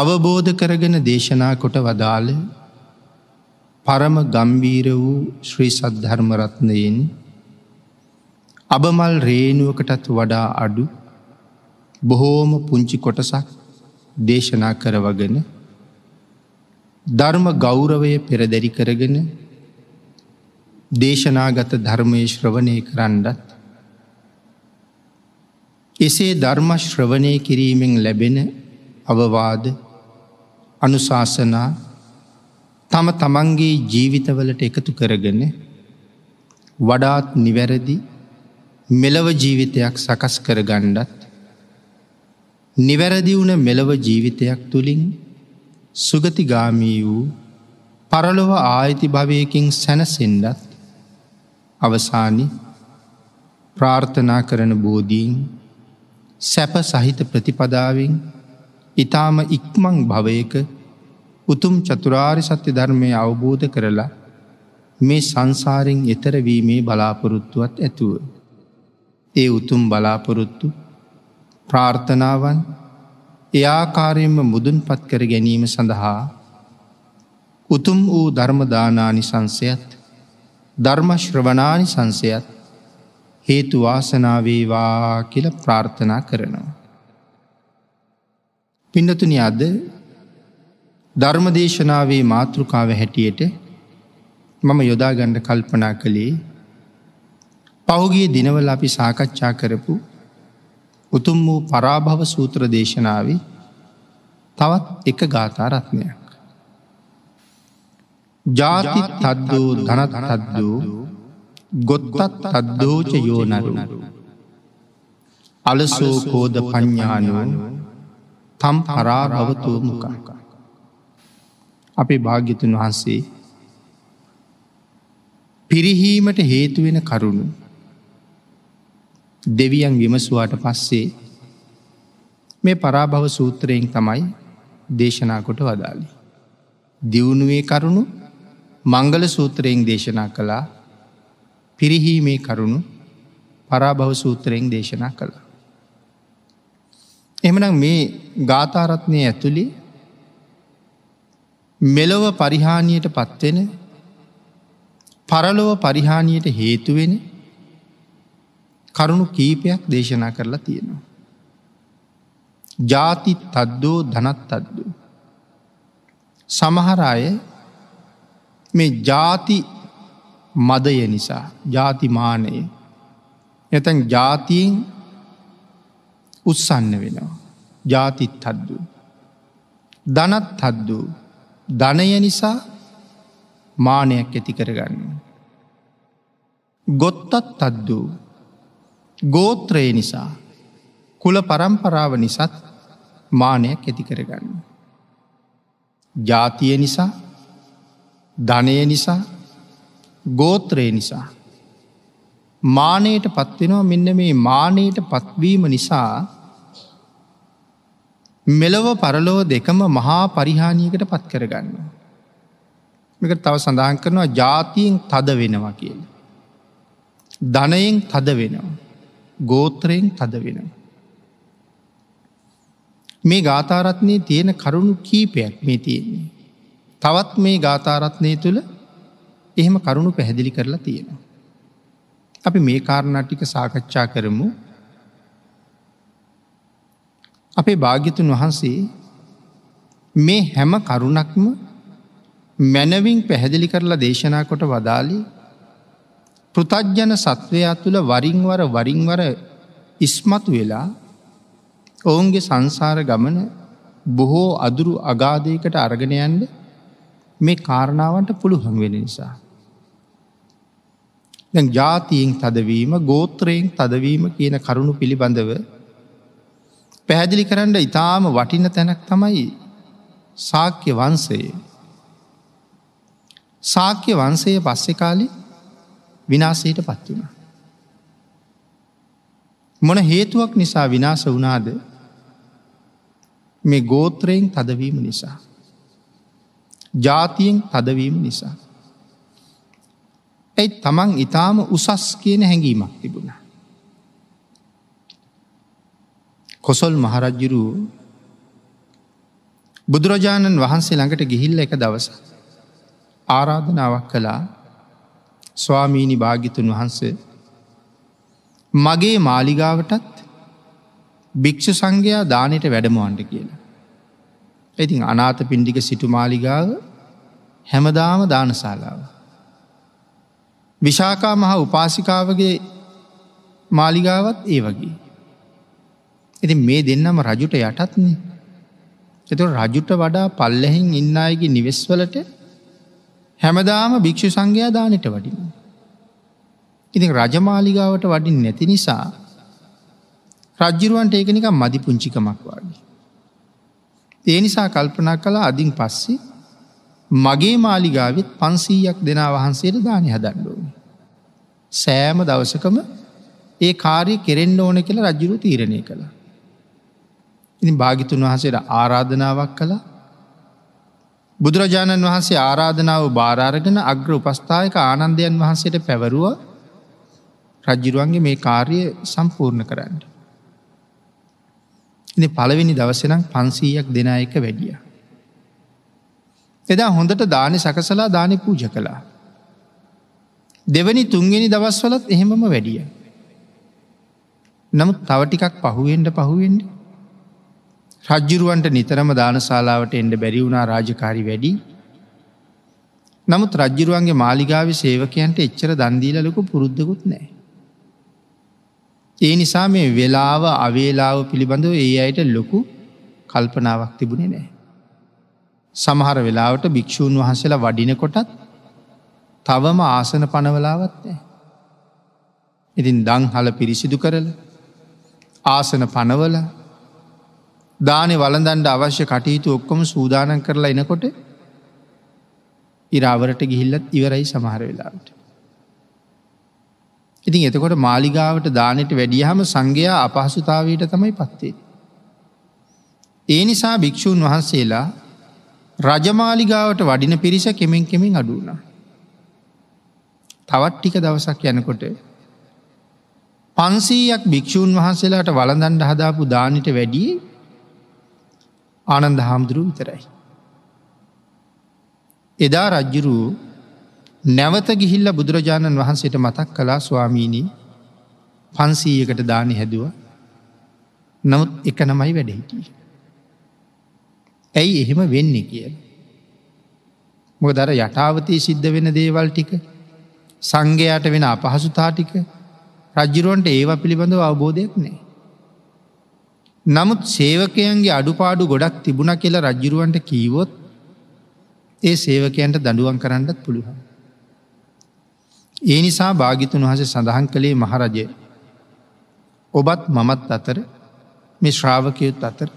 අවබෝධ කරගෙන දේශනා කොට වදාළ පරම ගම්බීර වූ ශ්‍රී සද්ධර්මරත්නයෙන් අබමල් රේනුවකටත් වඩා අඩු බොහෝම පුංචි කොටසක් දේශනා කරවගෙන ධර්ම ගෞරවය පෙරදැරි කරගෙන දේශනාගත ධර්මය ශ්‍රවණය කරන්නත් එසේ ධර්ම ශ්‍රවණය කිරීමෙන් ලැබෙන අවවාද අනුශාසනා තම තමන්ගේ ජීවිතවලට එකතු කරගෙන වඩාත් නිවැරදි මෙලව ජීවිතයක් සකස් කරගණ්ඩත් නිවැරදි වුණ මෙලව ජීවිතයක් තුළින් සුගතිගාමී වූ පරලොව ආයිති භවයකින් සැනසෙන්ඩත් අවසානි ප්‍රාර්ථනා කරන බෝධීන් සැප සහිත ප්‍රතිපදාවෙන් ඉතාම ඉක්මං භවයක උතුම් චතුරාරි සත්‍ය ධර්මය අවබෝධ කරලා මේ සංසාරෙන් එතරවීමේ බලාපොරොත්තුවත් ඇතුව. ඒ උතුම් බලාපොරොත්තු ප්‍රාර්ථනාවන් එයාකාරයෙන්ම මුදුන් පත්කර ගැනීම සඳහා උතුම් වූ ධර්මදානානි සංසයත් ධර්මශ්‍රවනානි සංසයත් හේතුවාසනාවේවා කියල ප්‍රාර්ථනා කරනවා. පින්නතුනි අද ධර්මදේශනාවේ මාතෘකාව හැටියට මම යොදාගණ්ඩ කල්පනා කළේ පහුගිය දිනවල අපි සාකච්ඡා කරපු උතුම් වූ පරාභව සූත්‍ර දේශනාවේ තවත් එක ගාථාරත්නයක්. ජාති තද්දෝ ධනත් තද්දෝ ගොත්තත් තද්දෝච යෝනරු අලසෝ කෝද ප්ඥානුවනුවන් තම් අරාභවතෝ මුකා. අපේ භාග්‍යතුන් වහන්සේ පිරිහීමට හේතුවෙන කරුණු දෙවියන් විමසුවාට පස්සේ මේ පරාභව සූත්‍රයෙන් තමයි දේශනාකොට වදාලි. දියුණුවේ කරුණු මංගල සූත්‍රයෙන් දේශනා කළා පිරිහීමේ කරුණු පරාභව සූත්‍රයෙන් දේශනා කළා. එමනම් මේ ගාථාරත්නය ඇතුළි මෙලොව පරිහානියට පත්වෙන පරලොව පරිහානියට හේතුවෙන කරුණු කීපයක් දේශනා කරලා තියෙනවා. ජාති තද්දෝ ධනත් අද්දෝ. සමහර අය මේ ජාති මදය නිසා ජාතිමානය එතැන් ජාතියෙන් උත්සන්න වෙනවා. ජාතිත් හද්දු. ධනත් හද්දු ධනය නිසා මානයක් ඇති කරගන්න. ගොත්තත් අද්දූ ගෝත්‍රයේ නිසා කුල පරම්පරාව නිසත් මානයක් ඇති කරගන්න. ජාතිය නිසා ධනය නිසා ගෝත්‍රයේ නිසා මානයට පත්වෙනවා මෙන්න මේ මානයට පත්වීම නිසා මෙලොව පරලොව දෙකම මහා පරිහානියකට පත් කරගන්න. මේක තව සඳහන් කරනවා ජාතියෙන් තද වෙනවා කියල. ධනයෙන් තද වෙනවා. ගෝත්‍රයෙන් තද වෙනවා. මේ ගාතාරත්නය තියෙන කරුණු කීපයක් මේ තියෙන්නේ. තවත් මේ ගාතාරත්නය තුළ එහෙම කරුණු පැහැදිලි කරලා තියෙනවා. අපි මේ කාරණටික සාකච්ඡා කරමු අපේ භාගිතුන් වහන්සේ මේ හැම කරුණක්ම මැනවින් පැහැදිලි කරලා දේශනා කොට වදාලි පෘතජ්ජන සත්වයා තුළ වරින්වර වරින්වර ඉස්මතු වෙලා ඔවුන්ගේ සංසාර ගමන බොහෝ අදුරු අගාධයකට අරගෙනයන්ද මේ කාරණාවන්ට පුළුහන් වෙන නිසා. දැන් ජාතියෙන් තදවීම ගෝත්‍රයෙන් තදවීම කියන කරුණු පිළිබඳව පැහැදිලි කරන්න ඉතාම වටින තැනක් තමයි සාක්‍ය වන්සේ. සාක්‍ය වන්සේ පස්සෙ කාලි විනාසයට පත් වුණ. මොන හේතුවක් නිසා විනාස වනාද මේ ගෝත්‍රයෙන් තදවීම නිසා. ජාතියෙන් තදවීම නිසා. ඇයි තමන් ඉතාම උසස් කියන හැඟීමක් තිබුණා. කොසොල් මහරජ්ජුරූ බුදුරජාණන් වහන්සේ ළඟට ගිහිල්ල එක දවස ආරාධනාවක් කළා ස්වාමීණි භාගිතුන් වහන්සේ මගේ මාලිගාවටත් භික්‍ෂු සංඝයා දානයට වැඩමුවන්ට කියලා. ඉතින් අනාත පින්ඩික සිටු මාලිගාව හැමදාම දානශාලාව. විශාකා මහා උපාසිකාවගේ මාලිගාවත් ඒ වගේ. ඉති මේ දෙන්නම රජුට යටත්නේ. එතු රජුට වඩා පල්ලෙහින් ඉන්න අයගේ නිවෙස්වලට හැමදාම භික්‍ෂු සංඝයා දානට වඩින්. ඉති රජමාලිගාවට වඩින් නැති නිසා රජ්ජිරුවන්ට ඒකනික මදිපුංචිකමක් වගේ. ඒ නිසා කල්පනා කළ අදින් පස්සේ මගේ මාලිගාවිත් පන්සීයක් දෙනා වහන්සේට දානය හදන්ඩුවන. සෑම දවසකම ඒ කාරය කෙරෙන්න්න ඕන කියලා රජ්ජුරු තීරණය කළ. ඉතින් භාගිතුන් වහසේට ආරාධනාවක් කළ බුදුරජාණන් වහන්සේ ආරාධනාව භාරාරගෙන අග්‍ර උපස්ථායක ආනන්දයන් වහන්සේට පැවරුව රජ්ජිරුවන්ගේ මේ කාර්ය සම්පූර්ණ කරන්න. ඉ පළවෙනි දවසෙනම් පන්සීයක් දෙනා එක වැඩියා. එදා හොඳට දානි සකසලා දානි පූජ කළා. දෙවනි තුන්ගෙන දවස්වලත් එහෙමම වැඩිය. නමුත් තවටිකක් පහුවෙන්ට පහුවෙන්ට රජ්ජුරුවන්ට නිතරම දානශලාවට එන්ඩ බැරිවුණා රාජකාරි වැඩි නමුත් රජ්ජුරුවන්ගේ මාලිගාව සේවකයන්ට එච්චර දන්දීලලකු පුරුද්ධකුත් නෑ. ඒ නිසා මේ වෙලාව අවේලාව පිළිබඳව ඒ අයට ලොකු කල්පනාවක් තිබුණේ නෑ. සමහර වෙලාවට භික්‍ෂූන් වහන්සේලා වඩිනකොටත් තවම ආසන පනවලාවත්ය. ඉතින් දංහල පිරිසිදු කරල ආසන පනවල දානෙ වලඳන්ඩ අවශ්‍ය කටයුතු ඔක්කොම සූදානන් කරලා එනකොට ඉරාවරට ගිහිල්ලත් ඉවරයි සමහර වෙලාවට. ඉතින් එතකොට මාලිගාවට දානට වැඩියහම සංඝයා අපහසුතාවයට තමයි පත්වේ. ඒ නිසා භික්‍ෂූන් වහන්සේලා රජමාලිගාවට වඩින පිරිස කෙමෙන් කෙමින් අඩුුණා. තවත් ටික දවසක් යනකොට පන්සීයක් භික්‍ෂූන් වහන්සේලාට වළඳන්ඩ හදාපු දානට වැඩි ආනන්ද හාමුදුරුව විතරයි. එදා රජ්ජුරූ නැවත ගිහිල්ල බුදුරජාණන් වහන්සේට මතක් කලා ස්වාමීණී පන්සීයකට දානය හැදුව නමුත් එක නමයි වැඩහිටිය. ඇයි එහෙම වෙන්නේ කිය. මො දර යටාවතය සිද්ධ වෙන දේවල් ටික සංඝයාට වෙන අපහසුතාටික රජ්ජිරුවන්ට ඒවා පිළිබඳව අවබෝධයක් නෑ. නමුත් සේවකයන්ගේ අඩුපාඩු ගොඩක් තිබුණ කියලා රජ්ජිරුවන්ට කීවොත් ඒ සේවකයන්ට දඩුවන් කරන්නත් පුළුවන්. ඒ නිසා භාගිතුන් වහස සඳහන් කළේ මහරජය. ඔබත් මමත් අතර මේ ශ්‍රාවකයුත් අතර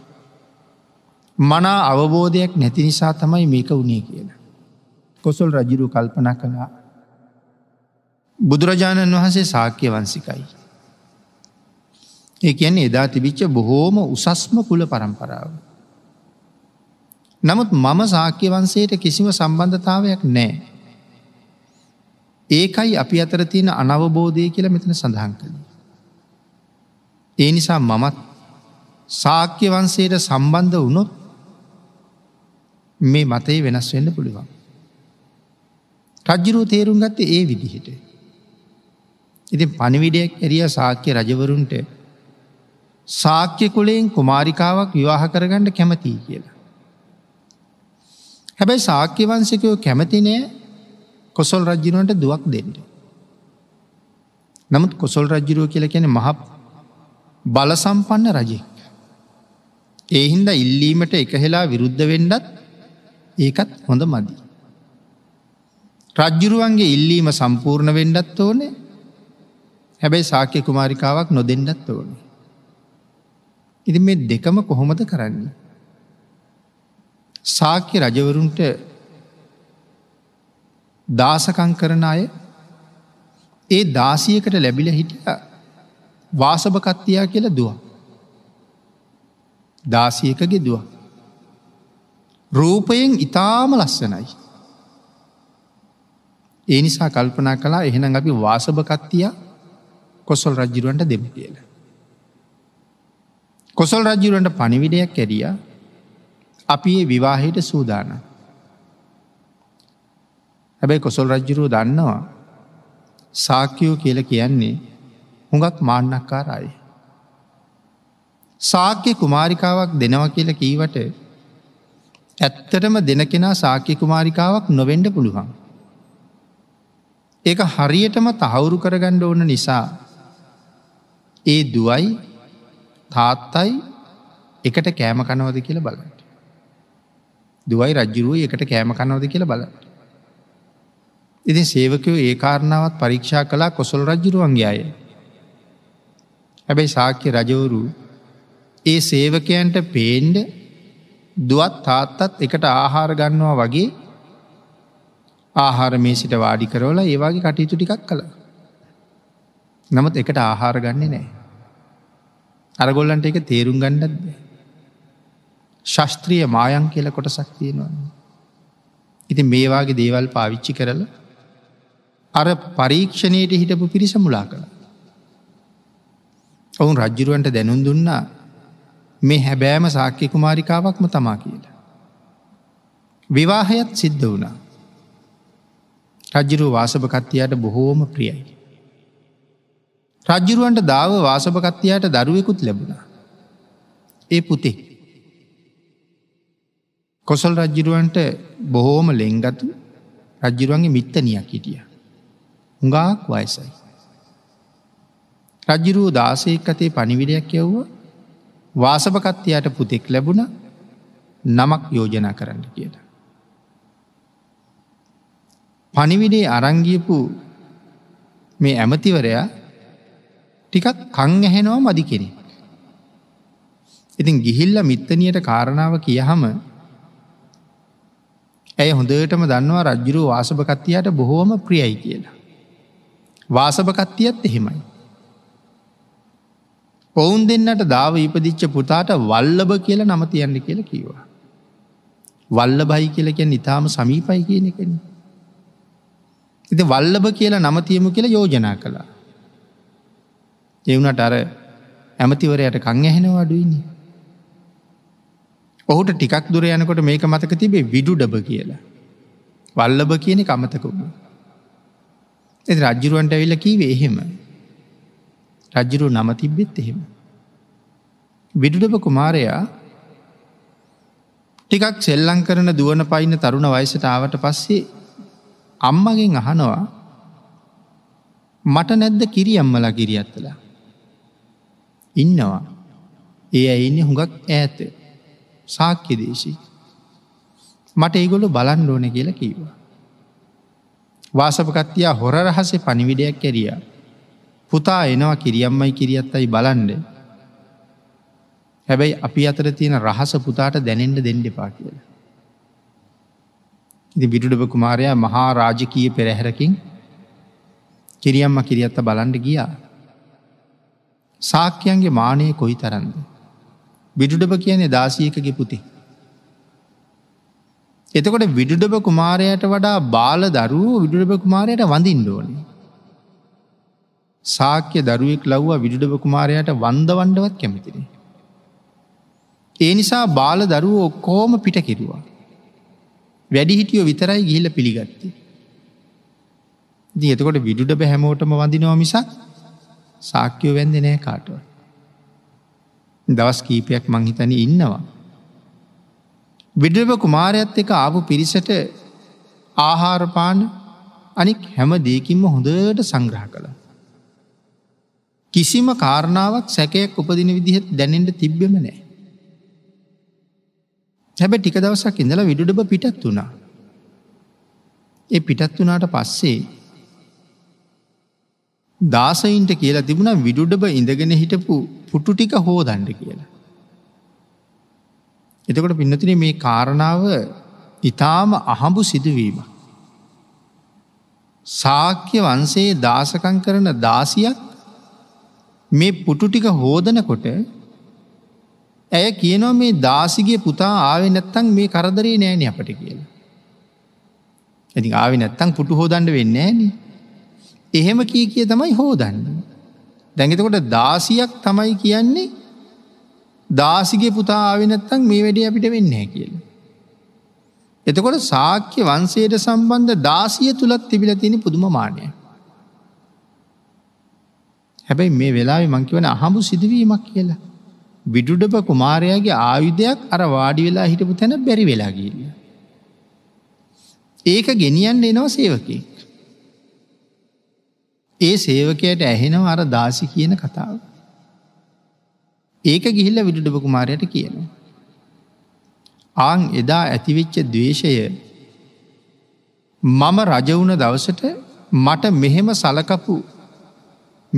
මනා අවබෝධයක් නැති නිසා තමයි මේක වුණේ කියලා. කොසොල් රජිරු කල්පන කළා. බුදුරජාණන් වහන්සේ සාක්‍ය වන්සිකයි. ඒකැන් එදා තිබිච්ච බොහෝම උසස්ම කුල පරම්පරාව. නමුත් මම සාක්‍ය වන්සේට කිසිම සම්බන්ධතාවයක් නෑ. ඒකයි අපි අතර තියෙන අනවබෝධය කියලා මෙතන සඳහන් කළ. ඒ නිසා මමත් සාක්‍ය වන්සේට සම්බන්ධ වුණොත් මේ මතේ වෙනස් වෙන්න පුළුවන්. රජ්ජිරුව තේරුම් ගත්තේ ඒ විදිහට. ඉතින් පණිවිඩයක් එරිය සාක්‍ය රජවරුන්ට සාක්‍ය කුලයෙන් කුමාරිකාවක් විවාහ කරගන්න කැමතියි කියලා. හැබැයි සාක්‍ය වංශිකයෝ කැමති නෑ කොසල් රජුරන්ට දුවක් දෙන්න. නමුත් කොසල් රජුරුව කියලා කියන්නේ මහ බලසම්පන්න රජෙක්. ඒ හින්දා ඉල්ලීමට එකහෙලා විරුද්ධ වෙන්නත් ඒකත් හොඳ මදි. රජ්ජුරුවන්ගේ ඉල්ලීම සම්පූර්ණ වෙන්ඩත් ඕනේ හැබැයි සාක්‍ය කුමාරිකාවක් නොදෙන්ඩත් ඕනේ. ඉති මේ දෙකම කොහොමද කරන්න. සාක්‍ය රජවරුන්ට දාසකං කරන අය ඒ දාසියකට ලැබිල හිටිය වාසභකත්තියා කියලා දුව. දාසියකගේ දුවක්. රූපයෙන් ඉතාම ලස්සනයි. ඒ නිසා කල්පනා කලා එහෙනම් අපි වාසභකත්තිය කොසල් රජ්ජිරුවන්ට දෙම කියල. කොසල් රජ්ජිරුවන්ට පණිවිඩයක් කැරිය අපි ඒ විවාහයට සූදාන. හැබැයි කොසල් රජ්ජිරුව දන්නවා සාක්‍යයෝ කියල කියන්නේ හුඟක් මාන්නක්කාරයි. සාක්‍ය කුමාරිකාවක් දෙනව කියල කීවට ඇත්තටම දෙන කෙනා සාක්‍ය කුමාරිකාවක් නොවෙන්ඩ පුළුවන්. ඒක හරියටම තහවුරු කරගණ්ඩ ඕන නිසා ඒ දුවයි තාත්තයි එකට කෑම කනවද කියල බලට. දුවයි රජ්ජුරුව එකට කෑම කනවද කියල බලට. ඉති සේවකයෝ ඒ කාරණාවත් පරීක්ෂා කලා කොසල් රජ්ජුරුවන්ගේ අය. හැබැයි සාක්‍ය රජවරු ඒ සේවකයන්ට පේන්ඩ දුවත් තාත්තත් එකට ආහාර ගන්නවා වගේ ආහාර මේ සිට වාඩි කරවල ඒවාගේ කටයුතු ටිකක් කළ. නමුත් එකට ආහාර ගන්නේ නෑ. අරගොල්ලන්ට එක තේරුම් ගණ්ඩත් බෑ. ශස්ත්‍රීය මායන් කියල කොටසක් තියෙනවා. ඉති මේවාගේ දේවල් පාවිච්චි කරල අර පරීක්ෂණයට හිටපු පිරිස මුලා කළ. ඔවුන් රජ්ජුරුවන්ට දැනුම් දුන්නා මේ හැබෑම සාක්‍ය කුමාරිකාවක්ම තමා කියලා. විවාහයත් සිද්ධ වුණා. රජ්ජිරු වාසභකත්තියට බොහෝම ප්‍රියයි. රජ්ජිරුවන්ට දාව වාසභකත්තියට දරුවෙකුත් ලැබුණා. ඒ පුතේ. කොසල් රජ්ජිරුවන්ට බොහෝම ලෙංගතු රජ්ජිරුවන්ගේ මිත්තනයක් හිටිය. උඟාක් වයසයි. රජ්ජිරුව දාසේක් අතේ පනිිවිඩයක් යව්වා වාසභකත්තියට පුතෙක් ලැබුණ නමක් යෝජනා කරන්න කියලා. පනිවිඩේ අරංගියපු මේ ඇමතිවරයා ටිකත් කං ඇහෙනවා මදි කෙනෙක්. ඉතින් ගිහිල්ල මිත්තනයට කාරණාව කියහම ඇය හොඳටම දන්නවා රජ්ජුරු වාසභකත්තියට බොහෝම ප්‍රියයි කියලා. වාසභකත්තියත් එහෙමයි. ඔවුන් දෙන්නට දාව ඉපදිච්ච පුතාට වල්ලබ කියල නම තියන්න කියල කීවා. වල්ල බයි කියලකෙන් ඉතාම සමීපයි කියන එකෙන. එති වල්ලබ කියලා නමතියමු කියලා යෝජනා කළා. එවුනට අර ඇමතිවරයට කං ඇහෙනවා අඩුවන්නේ. ඔහුට ටිකක් දුර යනකොට මේක මතක තිබේ විඩු ඩබ කියලා. වල්ලබ කියන කමතකුම. එ රජ්ජුරුවන්ට ඇවිල්ල කීවේ එහෙම රජ්ජුරු නම තිබ්බෙත් එහෙම. විඩුඩප කුමාරයා ටිකක් සෙල්ලං කරන දුවන පයින්න තරුණ වයිසටාවට පස්සේ අම්මගෙන් අහනවා මට නැද්ද කිරි අම්මලා කිරියත්තලා. ඉන්නවා. ඒ ඇයින්න හුඟක් ඈත සාක්‍ය දේශී. මට ඒගොලු බලන්න ඕන කියලා කීවා. වාසපකත්තියා හොර රහසේ පනිවිඩයක් කැරියා පුතා එනවා කිරියම්මයි කිරියත් අයි බලන්ඩ. හැබැයි අපි අතර තියෙන රහස පුතාට දැනෙන්ට දෙන්ඩපා කියලා. ඉති බිටුඩප කුමාරයා මහා රාජකීය පෙරහැරකින් කිරියම්ම කිරියත්ත බලන්ඩ ගියා. සාක්‍යයන්ගේ මානය කොයි තරන්ද. විඩුඩප කියන්නේ දාසයකගේ පුති. එතකොට විඩුඩප කුමාරයට වඩා බාල දරුවූ විඩුඩප කුමාරයට වඳින් ඩෝනේ. සාක්‍ය දරුවෙක් ලව්වා විඩුඩව කුමාරයට වන්දවන්ඩවත් කැමතිරේ. ඒ නිසා බාල දරුවෝ ඔක්කෝම පිට කිරුවා. වැඩිහිටියෝ විතරයි ගිහිල පිළිගත්ති. දී එතකොට විඩුඩ බැහැමෝටම වඳිනෝ මිසක් සාක්‍යයෝ වැන්දි නෑ කාටුව. දවස් කීපයක් මංහිතන ඉන්නවා. විඩුව කුමාරයත් එක ආපු පිරිසට ආහාරපාන අනික් හැම දේකින්ම හොඳට සංග්‍රහ කළා. කිසිම කාරණාවක් සැකයක් උපදින විදිහත් දැනෙන්ට තිබ්බෙම නෑ. හැබැ ටික දවසක් ඉඳලා විඩුඩබ පිටත් වුණා. ඒ පිටත් වනාට පස්සේ දාසයින්ට කියලා තිබුණ විඩුඩබ ඉඳගෙන හිටපු පුටු ටික හෝදන්ඩ කියලා. එතකොට පින්නතින මේ කාරණාව ඉතාම අහඹු සිදුවීම. සාක්‍ය වන්සේ දාසකං කරන දාසියක් මේ පුටු ටික හෝදනකොට ඇය කියනවා මේ දාසිගේ පුතා ආවෙ නැත්තං මේ කරදරේ නෑන අපට කියලා. ඇති ආවෙ නැත්තං පුටු හෝදන්ඩ වෙන්න ෑන. එහෙම කිය කිය තමයි හෝදන්න. දැඟතකොට දාසියක් තමයි කියන්නේ දාසිගේ පුතා ආවෙ නැත්තං මේ වැඩේ අපිට වෙන්න හැ කියලා. එතකොට සාක්‍ය වන්සේට සම්බන්ධ දාසිය තුළත් තිබිල තියෙන පුදුම මානයක්. හැබැයි මේ වෙලාවේ මං කියවන අහඹු සිදුවීමක් කියලා. විඩුඩප කුමාරයාගේ ආයුධයක් අර වාඩි වෙලා හිටපු තැන බැරි වෙලා ගිහිල්ලා. ඒක ගෙනියන්න එනවා සේවකයෙක්. ඒ සේවකයට ඇහෙනව අර දාසි කියන කතාව. ඒක ගිහිල්ල විඩුඩප කුමාරයට කියනවා. ආං එදා ඇතිවෙච්ච දවේශය මම රජවුන දවසට මට මෙහෙම සලකපු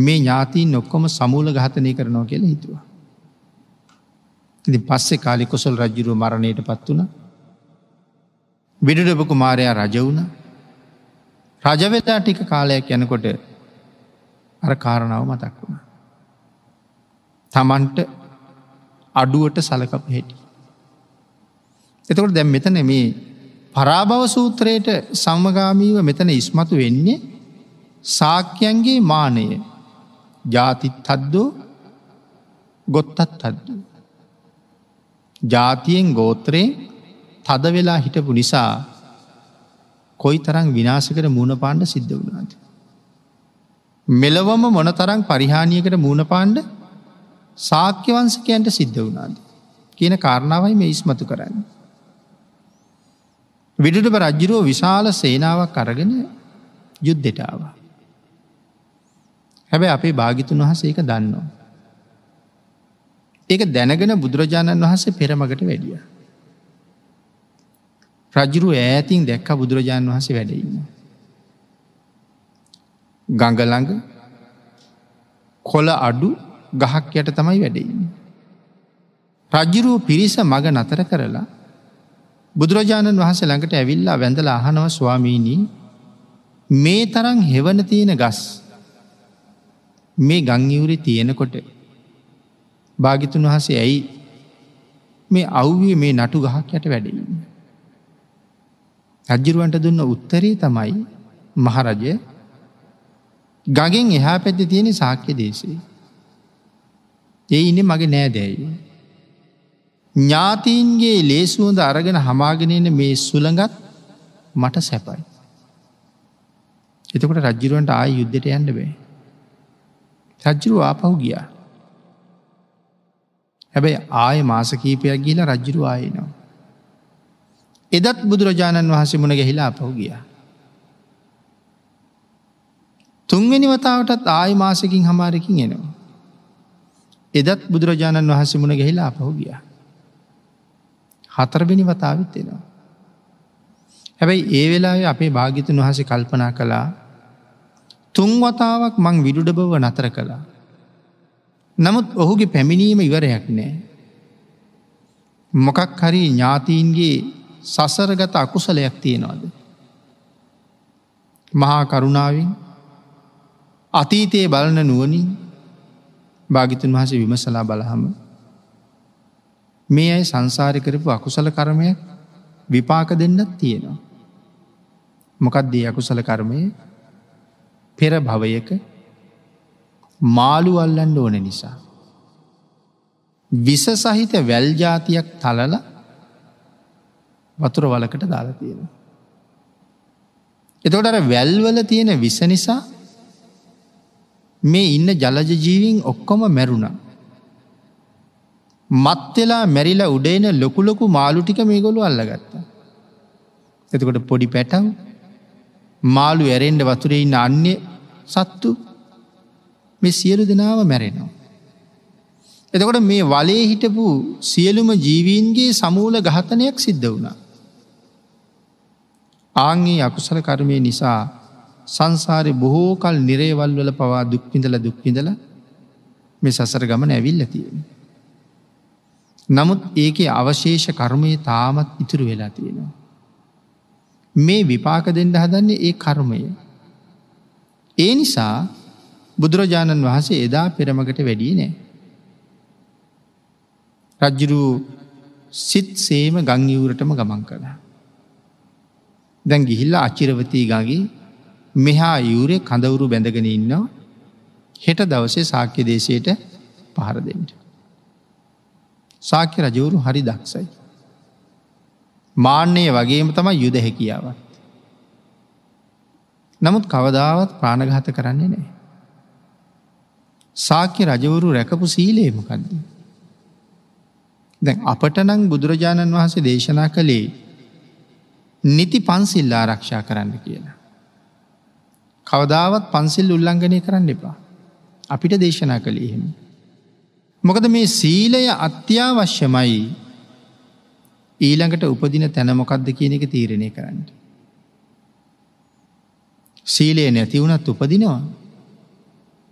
මේ ඥාතිීන් ඔක්කොම සමූල ඝාතනය කරනවා කියලා හිතුවා. ඉති පස්සෙ කාලි කොසල් රජ්ජුරු මරණයට පත් වුණ විඩඩබකු මාරයා රජවුණ රජවෙතා ටික කාලයක් යනකොට අර කාරණාව මතක් වුණ. තමන්ට අඩුවට සලකප හෙටි. එතකොට දැම් මෙතන මේ පරාභව සූත්‍රයට සම්මගාමීව මෙතන ඉස්මතු වෙන්නේ සාක්‍යයන්ගේ මානය ජාතිත් හද්දෝ ගොත්තත් හද්ද. ජාතියෙන් ගෝත්‍රයෙන් තද වෙලා හිටපු නිසා කොයි තරං විනාසකට මූුණපාණ්ඩ සිද්ධ වුණාද. මෙලොවම මොනතරං පරිහානියකට මූුණපාණ්ඩ සාක්‍යවංශකයන්ට සිද්ධ වුණාද කියන කාරණාවයි මේ ඉස්මතු කරන්න. විඩටුප රජ්ජිරුව විශාල සේනාවක් අරගෙන යුද්ධෙටාවා. හැබැ අපේ භාගිතුන් වහස ඒක දන්නවා. ඒක දැනගෙන බුදුරජාණන් වහන්සේ පෙරමගට වැඩිය. රජුරු ඈතින් දැක්ක බුදුරජාණන් වහසේ වැඩඉන්න. ගඟලඟ කොල අඩු ගහක් යට තමයි වැඩඉන්න. රජ්ජිරූ පිරිස මග නතර කරලා බුදුරජාණන් වහස ළඟට ඇවිල්ලා වැඳලා අහනව ස්වාමීණී මේ තරන් හෙවන තියෙන ගස් මේ ගංයවුරේ තියෙනකොට භාගිතුන් වහසේ ඇයි මේ අව්විය මේ නටු ගහක් යට වැඩීම. රජ්ජිරුවන්ට දුන්න උත්තරී තමයි මහරජය ගගෙන් එහා පැත්ති තියෙන සාක්‍ය දේශේ. ඒ ඉන්න මගේ නෑදැයි. ඥාතීන්ගේ ලේසුවඳ අරගෙන හමාගෙනන මේ සුළඟත් මට සැපයි. එතකොට රජ්ජිරුවන්ට ආය යුද්ධට යන්න බේ. රජ්ජුරු ආපහු ගියා. හැබැයි ආය මාසකීපයක් ගිල රජ්ජුරු ආයනවා. එදත් බුදුරජාණන් වහසේ මුණ ගැහිලා අපහු ගියා. තුන්වෙනි වතාවටත් ආය මාසකින් හමාරකින් එනවා. එදත් බුදුරජාණන් වහසේ මුණ ගැහිලා අපහු ගියා. හතරබිනි වතාවත් එනවා. හැබැයි ඒ වෙලා අපේ භාගිතුන් වහසේ කල්පනා කලා තුන්වතාවක් මං විඩුඩ බව නතර කළා. නමුත් ඔහුගේ පැමිණීම ඉවරයක් නෑ. මොකක් හරි ඥාතීන්ගේ සසරගත අකුසලයක් තියෙනවාද. මහා කරුණාවෙන් අතීතයේ බලන නුවනින් භාගිතුන් වහස විමසලා බලහම මේ අයි සංසාරි කරපු අකුසල කර්මය විපාක දෙන්නත් තියෙනවා. මොකක් දී අකුසල කර්මය පෙර භවයක මාළු අල්ලන්ඩ ඕන නිසා. විස සහිත වැල්ජාතියක් තලල වතුර වලකට දාලා තියෙන. එතොට වැල්වල තියෙන විස නිසා මේ ඉන්න ජලජ ජීවින් ඔක්කොම මැරුණ. මත්වෙලා මැරිලා උඩේන ලොකුලොකු මාලු ටික මේ ගොලු අල්ලගත්ත. එතකොට පොඩි පැටව් මාළු ඇරෙන්ඩ වතුරේ ඉන්න අන්‍ය සත්තු මෙ සියලු දෙනාව මැරෙනවා. එතකොට මේ වලේ හිටපු සියලුම ජීවීන්ගේ සමූල ගහතනයක් සිද්ධ වුණා. ආංගේ අකුසල කර්මය නිසා සංසාරය බොහෝ කල් නිරේවල් වල පවා දුක්පිඳල දුක්පිඳල මේ සසර ගමන ඇවිල්ල තියෙන. නමුත් ඒකේ අවශේෂ කර්මය තාමත් ඉතුරු වෙලා තියෙනවා. මේ විපාක දෙන්ඩ හදන්නේ ඒ කර්මය. ඒ නිසා බුදුරජාණන් වහන්සේ එදා පෙරමකට වැඩී නෑ. රජ්ජුරූ සිත් සේම ගංයවුරටම ගමන් කළ. දැන් ගිහිල්ල අචිරවතීගගේ මෙහා යුරේ කඳවුරු බැඳගෙන ඉන්නවා හෙට දවසේ සාක්‍ය දේශයට පහර දෙෙන්ට. සාක්‍ය රජවුරු හරි දක්සයි. මාන්‍යයේ වගේම තමයි යුද හැකියාව. නමුත් කවදාවත් ප්‍රාණඝාත කරන්නේ නෑ. සාක්‍ය රජවරු රැකපු සීලේමකක්ද. දැන් අපට නං බුදුරජාණන් වහන්සේ දේශනා කළේ නිති පන්සිල්ලා රක්ෂා කරන්න කියලා. කවදාවත් පන්සිල් උල්ලංඝනය කරන්න එපා. අපිට දේශනා කළේ එහෙම. මොකද මේ සීලය අත්‍යවශ්‍යමයි ඊළඟට උපදින තැන මොකක්ද කියන එක තීරණය කරන්න. සීලය නැති වුණත් උපදිනවා.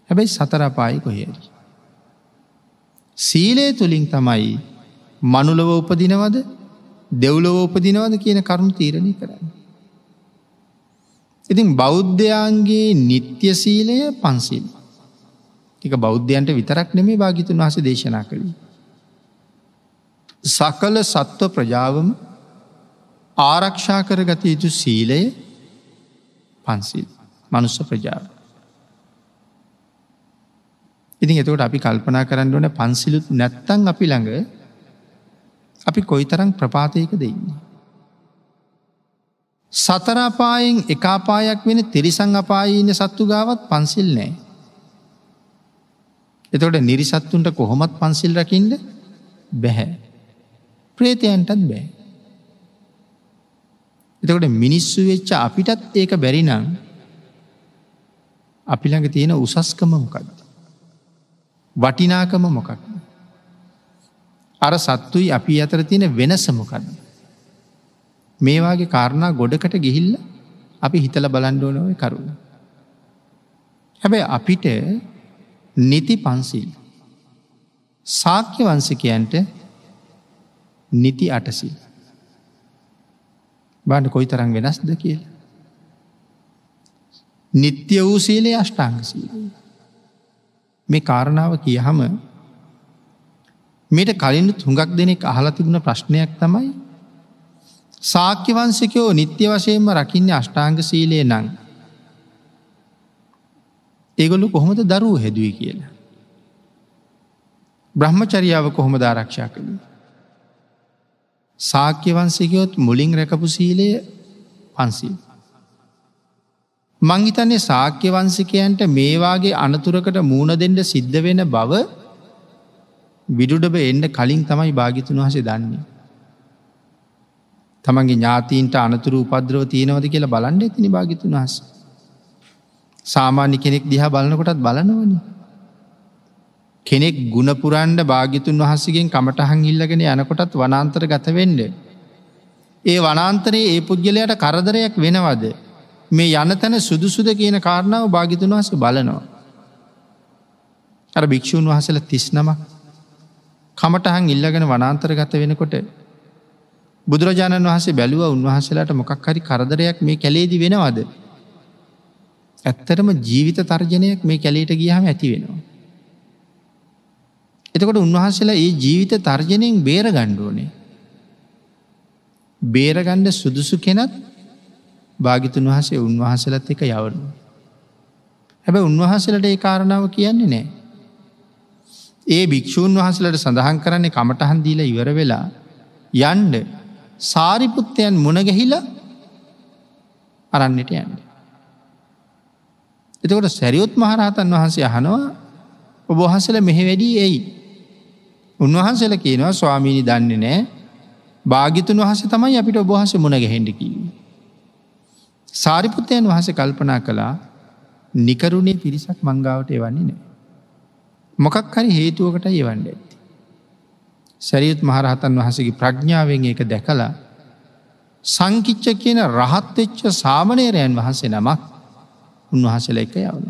හැබැයි සතර අපායි කොහේරි. සීලය තුලින් තමයි මනුලව උපදිනවද දෙව්ලොව උපදිනවද කියන කරුණු තීරණය කරන්න. ඉතින් බෞද්ධයන්ගේ නිත්‍ය සීලය පන්සිල්. එක බෞද්ධයන්ට විතරක් නෙමේ භාගිතුන් වහස දේශනා කළේ. සකල සත්ව ප්‍රජාවම ආරක්ෂා කරගත යුතු සීලය පන්සිල් මනුස්ස ප්‍රජාව. ඉතින් එතකට අපි කල්පනා කරන්න ඕන පන්සිලුත් නැත්තන් අපි ළඟ අපි කොයි තරං ප්‍රපාතයක දෙන්නේ. සතරාපායෙන් එකාපායක් වෙන තිරිසං අපායීන සත්තු ගාවත් පන්සිල් නෑ. එතොට නිරිසත්තුන්ට කොහොමත් පන්සිල් රකිින්ද බැහැ. ප්‍රේතයන්ටත් බෑ. එතකොට මිනිස්සු වෙච්ච අපිටත් ඒක බැරිනම් අපි ළඟ තියෙන උසස්කම මොකක්ද. වටිනාකම මොකක්. අර සත්තුයි අපි අතර තියෙන වෙනස මොකක්ද. මේවාගේ කාරණා ගොඩකට ගිහිල්ල අපි හිතල බලන්ඩෝ නොව කරුණ. හැබැයි අපිට නිති පන්සිල්. සාක්‍ය වන්සිකයන්ට නිති අටසිල්. බාඩ කොයි තරං වෙනස්ද කියල. නිත්‍ය වූ සීලේ අෂ්ටාංගසී. මේ කාරණාව කියහම මෙට කලින් තුඟක් දෙනෙක් අහලතිබුණ ප්‍රශ්නයක් තමයි සාක්‍යවංශකයෝ නිත්‍ය වශයෙන්ම රකින්න අෂ්ටාංග සීලයේ නං. ඒගොලු කොහොමද දරූ හැදුවී කියලා. බ්‍රහ්මචරියාව කොහොම දාරක්ෂා කළේ. සාක්‍ය වන්සේකයොත් මුලින් රැකපු සීලය පන්සීල්. මංහිතන්නේ සාක්‍ය වන්සිකයන්ට මේවාගේ අනතුරකට මූුණ දෙෙන්ට සිද්ධ වෙන බව විඩුඩබ එන්න කලින් තමයි භාගිතුන් වහසේ දන්නේ. තමන්ගේ ඥාතීන්ට අනතුරු උපද්‍රව තියෙනවද කියලා බලන්න ඇතිනි භාගිතුන් වහස. සාමාන්‍ය කෙනෙක් දිහා බලනකොටත් බලනවනි. කෙනෙක් ගුණපුරන්ඩ භාගිතුන් වහසගෙන් කමටහන් ඉල්ලගෙන යනකොටත් වනාන්තර ගත වෙන්ඩ. ඒ වනාන්තරයේ ඒ පුද්ගලයට කරදරයක් වෙනවද. මේ යන තැන සුදුසුද කියන කාරණාව භාගිතුන් වහස බලනවා. අර භික්‍ෂූන් වහසල තිස්නම කමටහන් ඉල්ලගෙන වනාන්තර ගත වෙනකොට බුදුරජාණන් වහසේ බැලුව උන්වහසලාට මොකක් හරි කරදරයක් මේ කැලේදි වෙනවද. ඇත්තරම ජීවිත තර්ජනයක් මේ කැලේට ගියහම ඇති වෙනවා. එතකොට උන්වහන්සේලා ඒ ජීවිත තර්ජනයෙන් බේර ගණ්ඩුවනේ. බේරගණ්ඩ සුදුසු කෙනත් භාගිතුන් වහසේ උන්වහසලත් එක යවනු. හැබ උන්වහසලට ඒ කාරණාව කියන්නේ නෑ. ඒ භික්‍ෂූන් වහසලට සඳහන් කරන්නේ කමටහන් දීල ඉවර වෙලා යන්ඩ සාරිපුත්තයන් මුණගැහිලා අරන්නට යන්න. එතකොට සැරියුත් මහරහතන් වහන්සේ අහනවා ඔබහසල මෙහෙ වැඩී ඇයි උන්වහන්සේල කියනවා ස්වාමීණි දන්නේ නෑ භාගිතුන් වහස තමයි අපිට ඔබහස මුණ ගැහෙන්ඩිකීම. සාරිපුත්තයන් වහස කල්පනා කළා නිකරුණේ පිරිසක් මංගාවට එවන්නේ නෑ. මොකක් හරි හේතුවකට ඒවන්ඩ ඇති. සැරියුත් මහරහතන් වහසගේ ප්‍රඥාවෙන් ඒක දැකලා සංකිච්ච කියන රහත්වෙච්ච සාමනේරයන් වහන්සේ නමක් උන්වහසල එක යවන.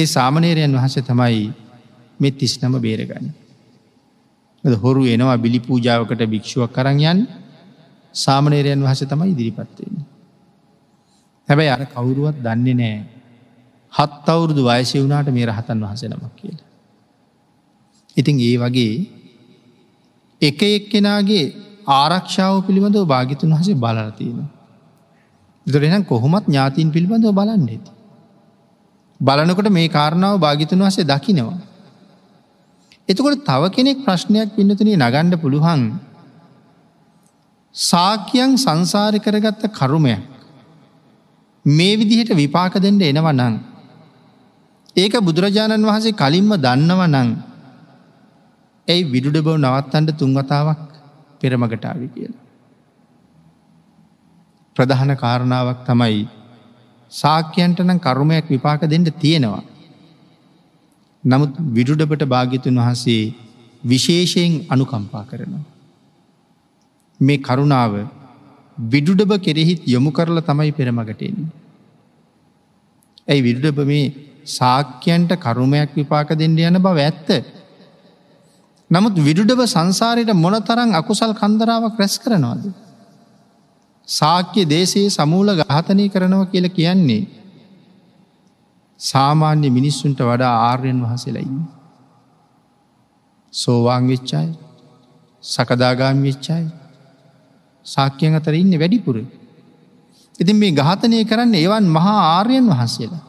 ඒ සාමනේරයන් වහස තමයි මෙ තිස්නම බේරගන්න. හොරු එනවා බිලි පූජාවකට භික්ෂුවක් කරයන් සාමනේරයන් වහස තමයි ඉදිරිපත්වවෙන්නේ. හැබැයි අර කවුරුවත් දන්නේ නෑ හත් අවුරුදු වයසය වුණට මේ රහතන් වහස නමක් කියලා. ඉතින් ඒ වගේ එක එක්කෙනගේ ආරක්ෂාව පිළිබඳව භාගිතුන් වහසේ බලතියෙන. දරෙනම් කොහොමත් ඥාතිීන් පිළිබඳව බලන්න ඇති. බලනකොට මේ කාරණාව භාගිතුන් වහසේ දකිනවා. එතකොට තව කෙනෙක් ප්‍රශ්නයක් පින්නතුනී නගණ්ඩ පුළුවන් සාකයන් සංසාරි කරගත්ත කරුමය මේ විදිහට විපාක දෙෙන්ට එනවනං. ඒක බුදුරජාණන් වහන්සේ කලින්ම දන්නවනං ඇයි විඩුඩ බව නවත්තන්ට තුන්වතාවක් පෙරමගටාවි කියලා. ප්‍රධාන කාරණාවක් තමයි සාක්‍යයන්ට නම් කරුමයක් විපාක දෙෙන්ට තියෙනවා. නමුත් විඩුඩපට භාගිතුන් වහන්සේ විශේෂයෙන් අනුකම්පා කරනවා. මේ කරුණාව විඩුඩබ කෙරෙහිත් යොමු කරලා තමයි පෙරමගටෙන්. ඇයි විඩුඩබ මේ සාක්‍යයන්ට කරුමයක් විපාක දෙන්න යන බව ඇත්ත. නමුත් විඩුඩබ සංසාරයට මොන තරං අකුසල් කන්දරාවක් රැස් කරනවාද. සාක්‍ය දේශයේ සමූල ඝාතනය කරනවා කියල කියන්නේ සාමාන්‍ය මිනිස්සුන්ට වඩා ආර්යන් වහසෙලයින්න. සෝවාන් වෙච්චායි සකදාගාමි වෙච්චායි සාක්‍යයන් අතර ඉන්න වැඩිපුර. ඉතින් මේ ගාතනය කරන්න ඒවන් මහා ආර්යන් වහන්සේලා.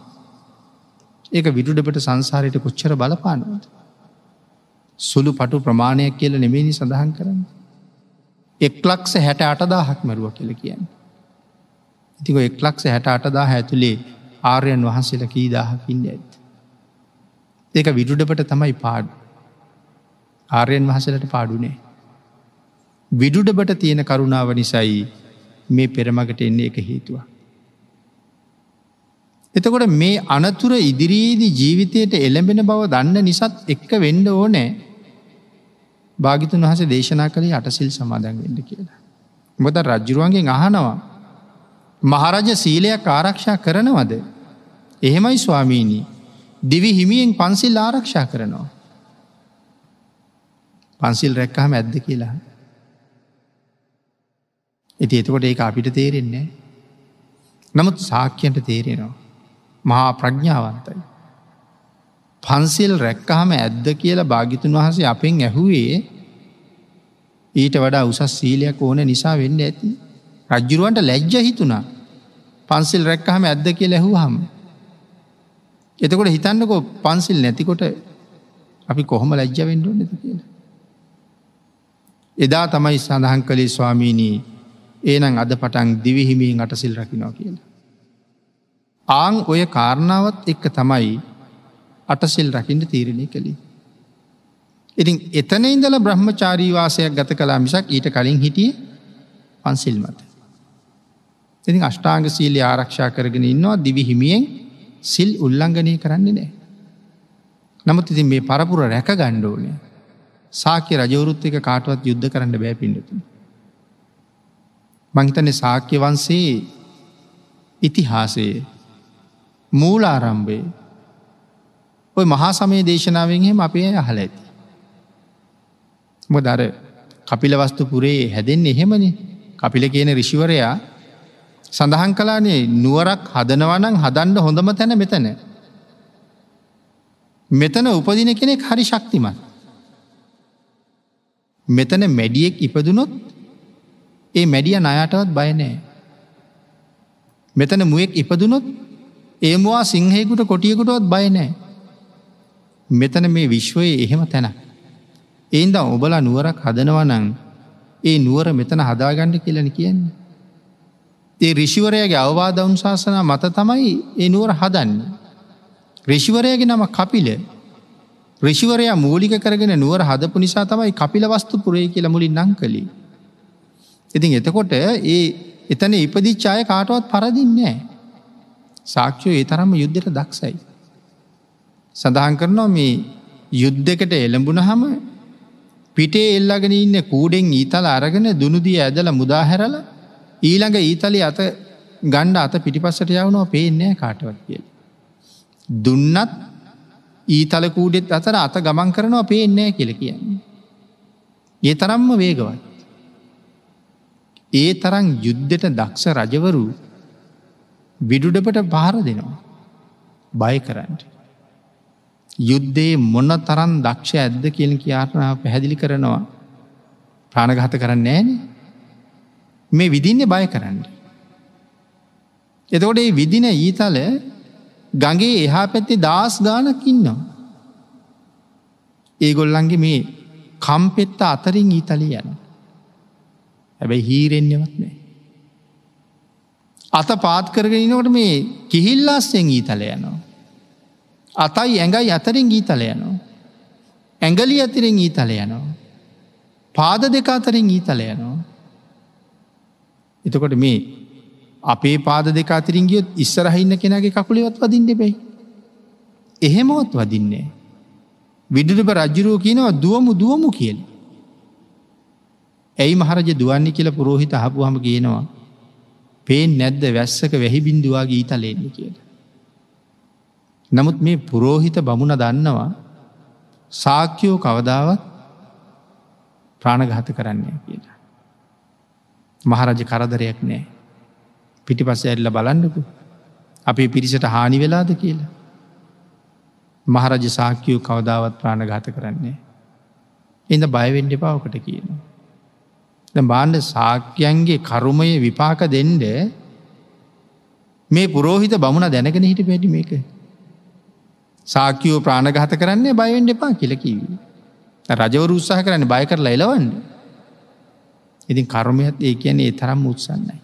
ඒක විඩුඩපට සංසාරයට කොච්චර බලපානවද. සුළු පටු ප්‍රමාණයක් කියල නෙමේනි සඳහන් කරන්න. එක්ලක්ස හැට අටදා හක් මැරුව කියල කියන්න. ඉතික එක්ලක්ස හැට අටදා ඇතුළේ ආරයන් වහන්සේල කී දාහකින්න ඇත්. ඒක විඩුඩපට තමයි පාඩ ආරයන් වහසලට පාඩුනේ. විඩුඩබට තියෙන කරුණාව නිසයි මේ පෙරමගට එන්නේ එක හේතුවා. එතකොට මේ අනතුර ඉදිරියේදී ජීවිතයට එළඹෙන බව දන්න නිසත් එක්ක වෙන්ඩ ඕනෑ භාගිතුන් වහස දේශනා කළේ අටසිල් සමාදන් වෙන්න කියලා. මොද රජ්ජුරුවන්ගේ අහනවා. මහරජ සීලයක් ආරක්ෂා කරනවද. එහෙමයි ස්වාමීණී දිවි හිමියෙන් පන්සිල් ආරක්ෂා කරනවා. පන්සිල් රැක්කාම ඇද්ද කියලා. ඇති එතකොට ඒ අපිට තේරෙන්නේ. නමුත් සාක්‍යයට තේරෙනවා. මහා ප්‍රඥාවන්තයි. පන්සිල් රැක්කහම ඇද්ද කියලා භාගිතුන් වහසේ අපෙන් ඇහුවේ ඊට වඩා උසස් සීලයක් ඕන නිසා වෙන්න ඇති. රජ්ජුරුවන්ට ලැජ්ජ හිතුනා පන්සිල් රැක්කහම ඇද්ද කියලා ඇහුහම එතකොට හිතන්නකෝ පන්සිල් නැතිකොට අපි කොහොම ලැජ්ජවෙන්ඩ නැත කියන. එදා තමයි සඳහන් කළේ ස්වාමීනී ඒනං අද පටන් දිවිහිමීන් අටසිල් රකිනවා කියන. ආං ඔය කාරණාවත් එක්ක තමයි අටසිල් රකිින්ට තීරණය කළේ. ඉතින් එතන ඉඳල බ්‍රහ්මචාරීවාසයක් ගත කලා මිසක් ඊට කලින් හිටිය පන්සිල් මත. ඉතින් අෂ්ටාංග සීලි ආරක්ෂා කරගෙන ඉන්නවා දිවිහිමියෙන් සිල් උල්ලංඝනය කරන්නේ නෑ. නමුත් ඉතින් මේ පරපුර රැක ගණ්ඩෝනය සාක්‍ය රජවරුත් එක කාටවත් යුද්ධ කරන්න බෑ පිඩතු. මංහිතන සාක්‍ය වන්සේ ඉතිහාසයේ මූලාරම්භේ ඔය මහා සමය දේශනාවෙන්හෙම අපේ අහල ඇති. ම දර කපිලවස්තු පුරේ හැදෙන්නේ එහෙමනි කපිල කියන රිෂිවරයා සඳහන් කලානේ නුවරක් හදනවනං හදන්න හොඳම තැන මෙතන. මෙතන උපදින කෙනෙක් හරි ශක්තිමත්. මෙතන මැඩියෙක් ඉපදුනොත් ඒ මැඩිය නයාටවත් බයනෑ. මෙතන මුවෙක් ඉපදුනොත් ඒමවා සිංහයකුට කොටියකුටවත් බයනෑ. මෙතන මේ විශ්වයේ එහෙම තැන. ඒන්ද ඔබලා නුවරක් හදනවනං ඒ නුවර මෙතන හදාගණ්ඩ කියලන කියන්නේ. ඒ රිෂිවරයගේ අවවාද උන්ශාසනා මත තමයි එනුවර හදන්න. රිෂිවරයගේ නම කපිල රිෂිවරයා මූලික කරගෙන නුවර හදපු නිසා තමයි කපිල වස්තු පුරේ කියල මුලින් නං කළි. ඉතින් එතකොට ඒ එතන ඉපදිච්චාය කාටවත් පරදින්නේ. සාක්ෂයෝ ඒ තරම යුද්ධට දක්සයි. සඳහන් කරනවා මේ යුද්ධකට එළඹුණහම පිටේ එල්ලගෙන ඉන්න කූඩෙන් ඊතල අරගෙන දුනුදිය ඇදල මුදාහැරලා ඊළඟ ඊතලි අත ගණ්ඩ අත පිටිපස්සට යවුණවා පේන්නේ කාටවත් කියල. දුන්නත් ඊතලකූඩෙත් අතර අත ගමන් කරනවා පේන්නේ කියල කියන්නේ. ඒ තරම්ම වේගවත්. ඒ තරම් යුද්ධට දක්ෂ රජවරු විඩුඩපට භාර දෙනවා. බය කරන්න. යුද්ධයේ මොන්න තරන් දක්ෂ ඇද්ද කියල කියාටනා පැහැදිලි කරනවා ප්‍රාණගහත කරන්න ෑනේ මේ විදින්නේ බය කරන්න. එතකොට ඒ විදින ඊතල ගඟේ එහා පැත්තේ දස් ගානක් ඉන්නවා. ඒගොල්ලන්ගේ මේ කම්පෙත්ත අතරින් ඊතලී යන. හැබැයි හීරෙන්න්නවත් නෑ. අත පාත් කරගෙනනකට මේ කිහිල්ලාස්සෙන් ඊතල යනවා. අතයි ඇඟයි අතරින් ගීතල යනවා. ඇඟලි අතිරෙන් ඊතල යනවා. පාද දෙක අතරින් ඊතල යනවා. එතකොට මේ අපේ පාද දෙක අතරින් ගියොත් ඉස්සරහින්න කෙනගේ කකුලෙවත් වදින්න එබැයි. එහෙමවත් වදින්නේ. විදුරුප රජ්ජුරුව කියනවා දුවමු දුවමු කියල. ඇයි මහරජ දුවන්නේ කියල පුරෝහිත හපුහම කියනවා. පේෙන් නැද්ද වැස්සක වැහිබින්දුවාගේ ඊතලෙන්න කියල. නමුත් මේ පුරෝහිත බමුණ දන්නවා සාක්‍යයෝ කවදාවත් ප්‍රාණගහත කරන්නේ කියලා. මහරජ කරදරයක් නෑ. පිටිපස්ස ඇල්ල බලන්නකු. අපේ පිරිසට හානි වෙලාද කියලා. මහරජ සාක්‍යයෝ කවදාවත් ප්‍රාණ ගාත කරන්නේ. එඳ බයවෙන්ඩ පාවකට කියන. බාණ්ඩ සාක්‍යයන්ගේ කරුමය විපාක දෙන්ඩ මේ පුරෝහිත බමුණ දැනගෙන හිට පැටි මේක. සාක්‍යයෝ ප්‍රාණගහත කරන්නේ බයිවෙන්ඩ එපා කියලකිවී. රජවරු උත්සාහ කරන්න බය කරලා එලවන්නේ. ඉතින් කර්මයත් ඒ කියන්නේ ඒ තරම් උත්සන්නයි.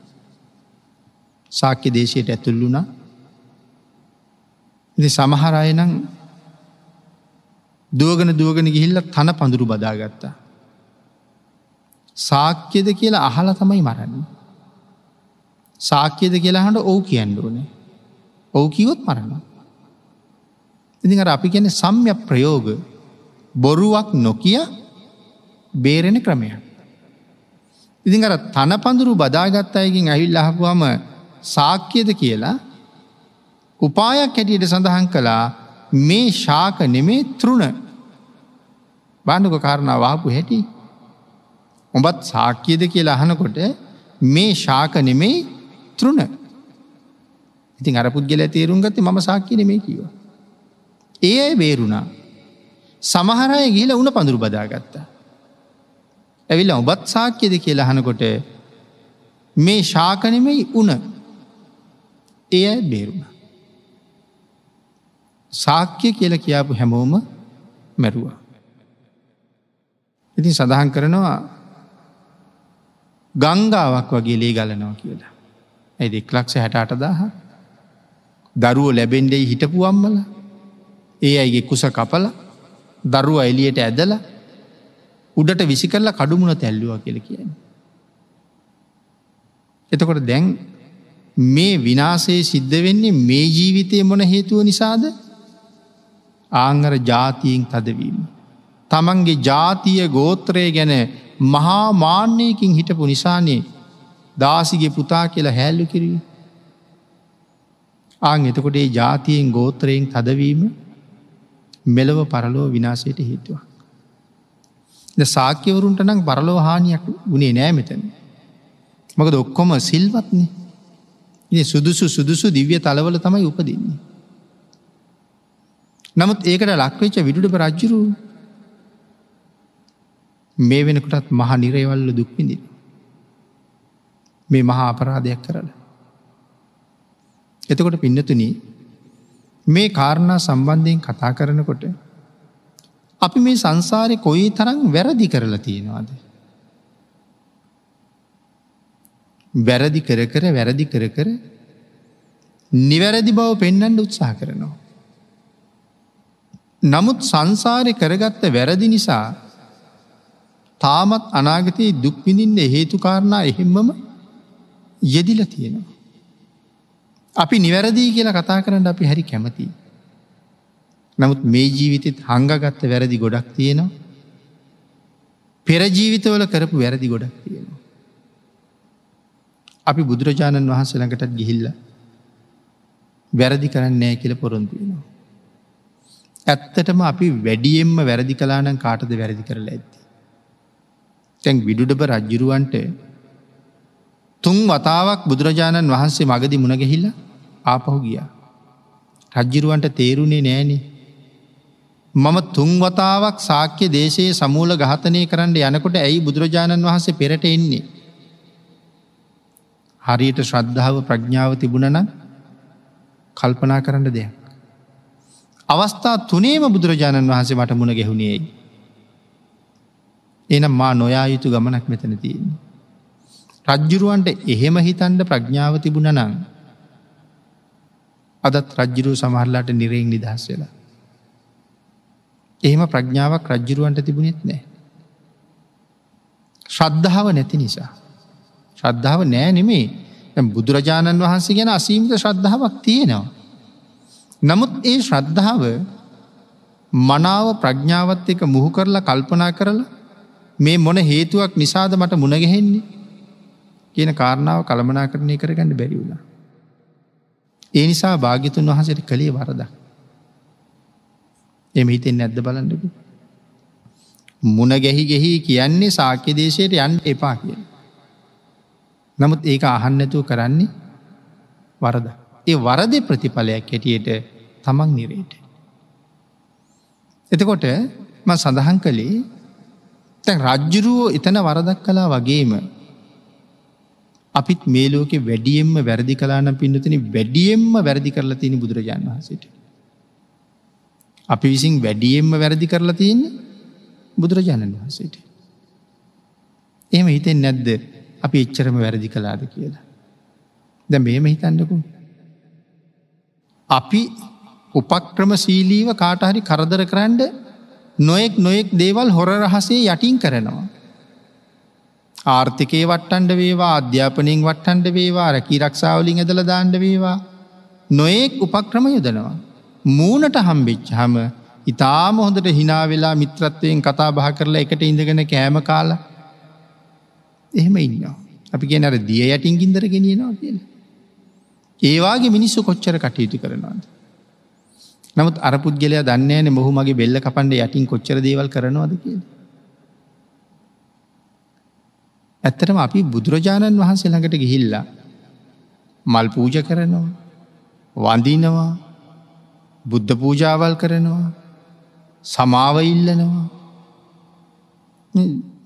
සාක්‍ය දේශයට ඇතුල්ලුණා ඉති සමහරයනම් දුවගෙන දුවගෙන ගිහිල්ල තන පඳුරු බදාගත්තා. සාක්‍යද කියලා අහල තමයි මරන්න. සාක්‍යද කියලා හට ඔවු කියන්ඩුවනේ. ඔවු කිවොත් මරන්න. ඉතිහර අපි කියන සම්ය ප්‍රයෝග බොරුවක් නොකිය බේරෙන ක්‍රමයක්. ඉතින් අර තන පඳුරු බදාගත් අයකින් ඇවිල් අහපුුවම සාක්‍යයද කියලා උපායක් හැටියට සඳහන් කළා මේ ශාක නෙමේ තෘුණ බණ්ඩුක කාරණාව ආපු හැටි ඔබත් සාක්‍යයද කියලා අහනකොට මේ ශාක නෙමේ තෘුණ ඉතින් අර පුද්ගල තේරුම් ගත්ත මම සාක්‍ය නෙමේ කිව. ඒ බේරුණා සමහරය ගිල උන පඳුරු බදාගත්තා ඇවිල්ල ඔබත් සාක්්‍යද කියලා හනකොට මේ ශාකනෙමයි උන එය බේරුණ. සාක්්‍ය කියල කියාපු හැමෝම මැරුවා. ඉතින් සඳහන් කරනවා ගංගාවක් වගේ ලේ ගලනවා කියලා. ඇයි දෙක් ලක්ෂ හැට අටදාහ දරුවෝ ලැබෙන්ඩෙයි හිටපුුවම්මල ඒ අයිගේ කුස කපල දරුව එලියට ඇදලා උඩට විසි කරලා කඩුමුණ තැල්ලවා කියල කියන්න. එතකොට දැන් මේ විනාසේ සිද්ධ වෙන්නේ මේ ජීවිතය මොන හේතුව නිසාද ආංගර ජාතියෙන් තදවීම. තමන්ගේ ජාතිය ගෝත්‍රය ගැන මහා මාන්‍යයකින් හිටපු නිසානේ දාසිගේ පුතා කියලා හැල්ලු කිරී. ආං එතකොට ඒ ජාතියෙන් ගෝත්‍රයෙන් තදවීම මෙලව පරලෝ විනාසයට හේතුවක්. ද සාක්‍යවරුන්ට නම් පරලෝහානියක් වනේ නෑ මෙතන. මක දොක්කොම සිල්වත්න සුදුසු සුදුසු දිව්‍ය තලවල තමයි උපදින්නේ. නමුත් ඒකට ලක්වෙච්ච විඩුඩ රජ්ජුරු මේ වෙනකටත් මහ නිරේවල්ල දුක්මිඳ. මේ මහා අපරාධයක් කරලා. එතකොට පින්නතුනී මේ කාරණා සම්බන්ධයෙන් කතා කරනකොට අපි මේ සංසාරේ කොයි තරම් වැරදි කරලා තියෙනවද? වැරදි කර කර වැරදි කර කර නිවැරදි බව පෙන්වන්න උත්සාහ කරනවා. නමුත් සංසාරේ කරගත්ත වැරදි නිසා තාමත් අනාගතයේ දුක් විඳින්න හේතු කාරණා එහෙම්මම යෙදිලා තියෙනවා. අපි නිවැරදි කියලා කතා කරන්න අපි හරි කැමතියි. නමුත් මේ ජීවිතත් හංගගත්ත වැරදි ගොඩක් තියෙනවා. පෙරජීවිතවල කරපු වැරදි ගොඩක් තියෙනවා. අපි බුදුරජාණන් වහන්සලකටත් ගිහිල්ල වැරදි කරන්නෑ කියල පොරොන්තියෙනවා. ඇත්තටම අපි වැඩියෙන්ම වැරදි කලානං කාටද වැරදි කරලා ඇත්ති. තැන් විඩුඩබ රජ්ජුරුවන්ට තුන් වතාවක් බුදුරජාණන් වහන්සේ මගදි මුණගැහිල්ල ආපහු ගියා. රජ්ජිරුවන්ට තේරුණේ නෑනේ මම තුන්වතාවක් සාක්‍ය දේශයේ සමූල ඝාතනය කරන්න යනකොට ඇයි බුදුරජාණන් වහන්සේ පෙරට එන්නේ. හරියට ශ්‍රද්ධාව ප්‍රඥාව තිබුණන කල්පනා කරන්න දෙයක්. අවස්ථා තුනේම බුදුරජාණන් වහන්සේ මට මුණ ගැහුණේයි. එනම් මා නොයා යුතු ගමනක් මෙතන තියෙන්. රජ්ජුරුවන්ට එහෙම හිතන්ඩ ප්‍රඥාව තිබුණ නං. අදත් රජ්ජුරුව සමහරලාට නිරෙෙක් නිදහස් වෙලා. එහෙම ප්‍රඥාවක් රජ්ජිරුවන්ට තිබුණෙත් නෑ. ශ්‍රද්ධාව නැති නිසා. ශ්‍රද්ධාව නෑ නෙමේ බුදුරජාණන් වහන්සේ ගැන අසීමිත ශ්‍රද්ධාවක් තියෙනවා. නමුත් ඒ ශ්‍රද්ධාව මනාව ප්‍රඥාවත් එක මුහු කරලා කල්පනා කරලා මේ මොන හේතුවක් නිසාද මට මුණගැහෙන්නේ කියන කාරණාව කළමනා කරණය කරගන්න බැරිවුණා. ඒ නිසා භාගිතුන් වහසට කළේ වරදක්. එම හිතෙන් නැද්ද බලන්නක. මුණ ගැහි ගෙහි කියන්නේ සාක්‍ය දේශයට යන් එපා කිය. නමුත් ඒක අහන්නැතුව කරන්නේ වරද. ඒ වරද ප්‍රතිඵලයක් හැටියට තමන් නිරේට. එතකොට ම සඳහන් කළේ තැන් රජ්ජුරුවෝ එතන වරදක් කලා වගේම අපිත් මේ ලෝකෙ වැඩියෙන්ම වැරදි කලානම් පින්නතින වැඩියෙන්ම වැරදි කරලා තියෙන බුදුරජාන් වහන්සේට. අපි විසින් වැඩියෙන්ම වැරදි කරලා තියන්න බුදුරජාණන් වහන්සේට. එම හිතෙන් නැද්ද අපි එච්චරම වැරදි කලාද කියලා. දැ මේම හිතන්නකු. අපි උපක්‍රම සීලීව කාටහරි කරදර කරන්ඩ නොයෙක් නොයෙක් දේවල් හොර රහසේ යටින් කරනවා. ආර්ථිකයේ වට්ටන්ඩ වේවා අධ්‍යාපනයෙන් වට්ටන්ඩ වේවා රැකී රක්ෂාවලින් ඇදල දාණ්ඩ වේවා නොයෙක් උපක්‍රම යුදනවා. මූනට හම්බෙච්චහම ඉතාම හොඳට හිනාවෙලා මිත්‍රත්වයෙන් කතා බහ කරලා එකට ඉඳගෙන කෑම කාල එහෙම ඉන්නවා. අපි කියන අර දිය යටින් ගින්දර ගෙනියනවා කියන. ඒවාගේ මිනිස්සු කොච්චර කටයුතු කරනවාද. නමුත් අරපුද්ගලයා දන්නේන මොහු මගේ බෙල්ල කපන්ඩ යටින් කොච්චර දේවල් කරනවාද කිය. ඇත්තරම අපි බුදුරජාණන් වහන්සේ ළඟට ගිහිල්ලා මල් පූජ කරනවා වඳීනවා බුද්ධ පූජාවල් කරනවා සමාව ඉල්ලනවා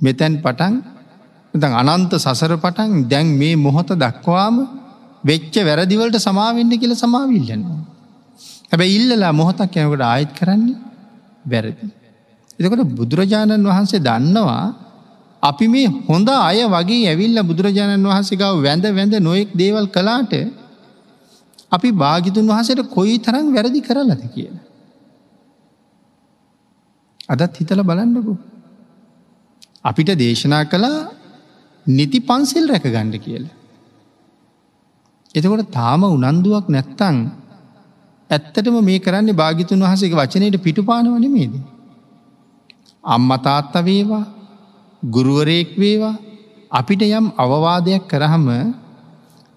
මෙතැන් පටන් අනන්ත සසර පටන් දැන් මේ මොහොත දක්වාම වෙච්ච වැරදිවලට සමාවෙන්න කියල සමාවිල්ලනවා. හැබැ ඉල්ලලා මොහොතක් යනකට ආයත් කරන්නේ වැරදි. එතකොට බුදුරජාණන් වහන්සේ දන්නවා අපි මේ හොඳ අය වගේ ඇවිල්ල බුදුරජාණන් වහන්සේ ගව වැඳ වැඳ නොයෙක් දේවල් කලාට අපි භාගිතුන් වහසට කොයි තරම් වැරදි කරලද කියන. අදත් හිතල බලන්නකු. අපිට දේශනා කළා නිති පන්සිල් රැක ගණ්ඩ කියල. එතකොට තාම උනන්දුවක් නැත්තං ඇත්තටම මේ කරන්නේ භාගිතුන් වහසක වචනයට පිටුපානවන මේද. අම්ම තාත්ත වේවා ගුරුවරයෙක් වේවා අපිට යම් අවවාදයක් කරහම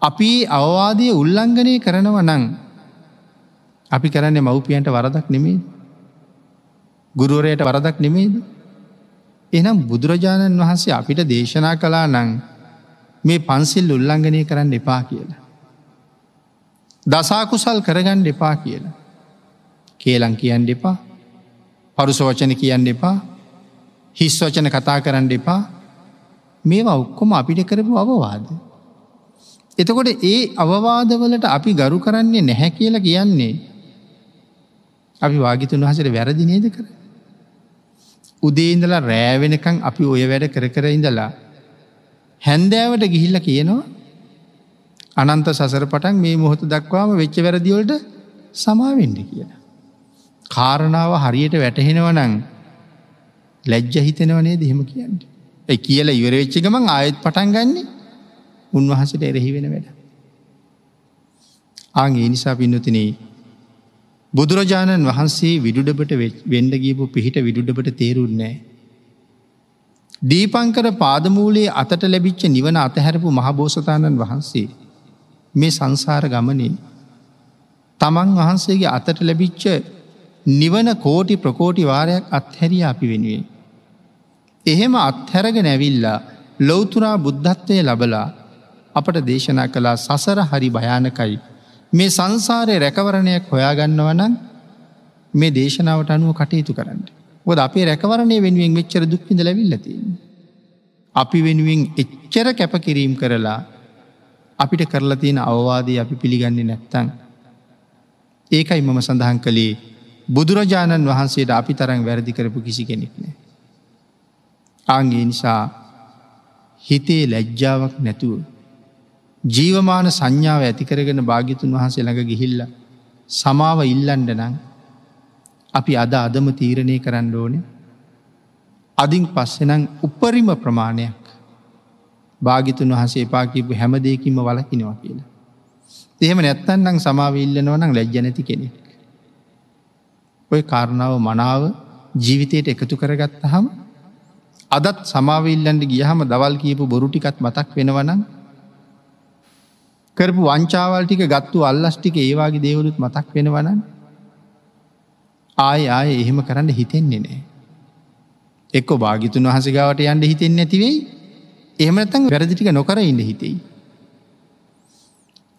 අපි අවවාදය උල්ලංඝනය කරනව නං අපි කරන්නේ මව්පියන්ට වරදක් නෙමේ ගුරුවරයට වරදක් නෙමේද එනම් බුදුරජාණන් වහන්සේ අපිට දේශනා කලා නං මේ පන්සිල් උල්ලංඝනය කරන්න එපා කියලා. දසාකුසල් කරගන්න එපා කියලා. කියලං කියන්න එපා පරුස වචන කියන්න එපා හිස් වචන කතා කරන්න එපා මේවා ඔක්කොම අපිට කරපු අවවාදය. එතකොට ඒ අවවාදවලට අපි ගරු කරන්නේ නැහැ කියලා කියන්නේ අපි වාගිතුන් වහසට වැරදි නේද කර. උදේඉඳලා රෑවෙනකං අපි ඔය වැඩ කර කර ඉඳලා හැන්දෑවට ගිහිල්ල කියනවා අනන්ත සසර පටන් මේ මොහොත දක්වාම වෙච්ච වැරදිවලට සමාවෙන්ඩ කියලා. කාරණාව හරියට වැටහෙනවනං ලැජ්ජ හිතෙනවනේ දෙහෙම කියන්න. ඇ කියල ඉවරවෙච්චි ගමන් ආයත් පටන් ගන්නේ උන්වහසට එරෙහි වෙන වැඩ. ආගේ නිසා පින්නතින බුදුරජාණන් වහන්සේ විඩුඩබට වෙන්ඩ ගීපු පිහිට විඩුඩබට තේරුන්නේ. දීපංකර පාදමූලේ අතට ලැබිච්ච නිවන අතහැරපු මහබෝසතාණන් වහන්සේ මේ සංසාර ගමනින් තමන් වහන්සේගේ අතට ලැබිච්ච නිවන කෝටි ප්‍රකෝටි වාරයක් අත්හැරිය අපි වෙනුවෙන්. එහෙම අත්හැරග නැවිල්ලා ලොවතුරා බුද්ධත්වය ලබලා අපට දේශනා කළා සසර හරි භයානකයි. මේ සංසාරය රැකවරණයක් හොයාගන්නවනන් මේ දේශනාවට අනුව කටයුතු කරන්න. ොද අපේ රැකවරණය වෙනුවෙන් වෙච්චර දුක්පිඳ ලැවිල්ලතින්. අපි වෙනුවෙන් එච්චර කැපකිරීම් කරලා අපිට කරලා තියෙන අවවාදී අපි පිළිගන්නේ නැත්තං. ඒකයි මම සඳහන් කළේ බුදුරජාණන් වහන්සේට අපි තරං වැරදි කරපු කිසි කෙනෙක් නෑ. ආංගේ නිසා හිතේ ලැජ්ජාවක් නැතුව ජීවමාන සංඥාව ඇතිකරගෙන භාගිතුන් වහන්සේ ළඟ ගිහිල්ල සමාව ඉල්ලන්ඩ නං අපි අද අදම තීරණය කරන්න ඕන අදින් පස්සෙනං උපරිම ප්‍රමාණයක් භාගිතුන් වහසේ පාකිපු හැමදයකින්ම වලකිනවා කියලා. එහෙම නැත්තන්නම් සමාව ඉල්ලනව නම් ලැජ්ජනැති කෙනෙක්. ඔය කාරණාව මනාව ජීවිතයට එකතු කරගත්ත හම අදත් සමාවිල්ලන්ට ගියහම දවල් කියපු බොරුටිකත් මතක් වෙනවනම් කරපු වංචාවල් ටික ගත්තු අල්ලස් ටික ඒවාගේ දේවලුත් මතක් වෙනවනන් ආය ආය එහෙම කරන්න හිතෙන්නේ නෑ. එක්කො භාගිතුන් වහසගාවට යන්ඩ හිතෙන් නැතිවෙයි එහමනතන් වැරදිටික නොකර ඉන්න හිතෙයි.